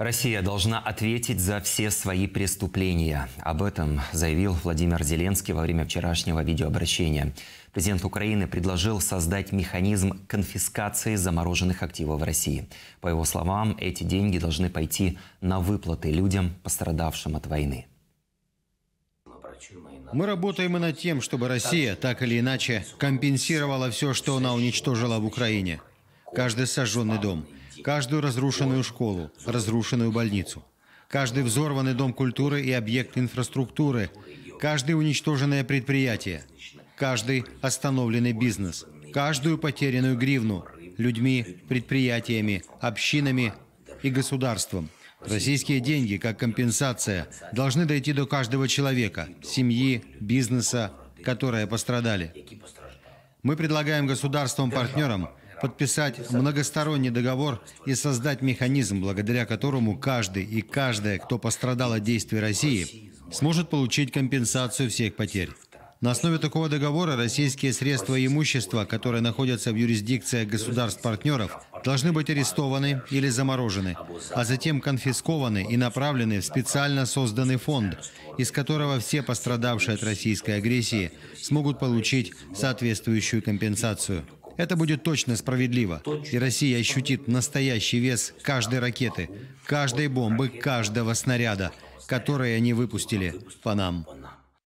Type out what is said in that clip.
Россия должна ответить за все свои преступления. Об этом заявил Владимир Зеленский во время вчерашнего видеообращения. Президент Украины предложил создать механизм конфискации замороженных активов России. По его словам, эти деньги должны пойти на выплаты людям, пострадавшим от войны. Мы работаем и над тем, чтобы Россия так или иначе компенсировала все, что она уничтожила в Украине. Каждый сожженный дом – каждую разрушенную школу, разрушенную больницу, каждый взорванный дом культуры и объект инфраструктуры, каждое уничтоженное предприятие, каждый остановленный бизнес, каждую потерянную гривну людьми, предприятиями, общинами и государством – Российские деньги, как компенсация, должны дойти до каждого человека, семьи, бизнеса, которые пострадали. Мы предлагаем государствам-партнерам подписать многосторонний договор и создать механизм, благодаря которому каждый и каждая, кто пострадал от действий России, сможет получить компенсацию всех потерь. На основе такого договора российские средства и имущество, которые находятся в юрисдикции государств-партнеров, должны быть арестованы или заморожены, а затем конфискованы и направлены в специально созданный фонд, из которого все пострадавшие от российской агрессии смогут получить соответствующую компенсацию. Это будет точно справедливо. И Россия ощутит настоящий вес каждой ракеты, каждой бомбы, каждого снаряда, которые они выпустили по нам.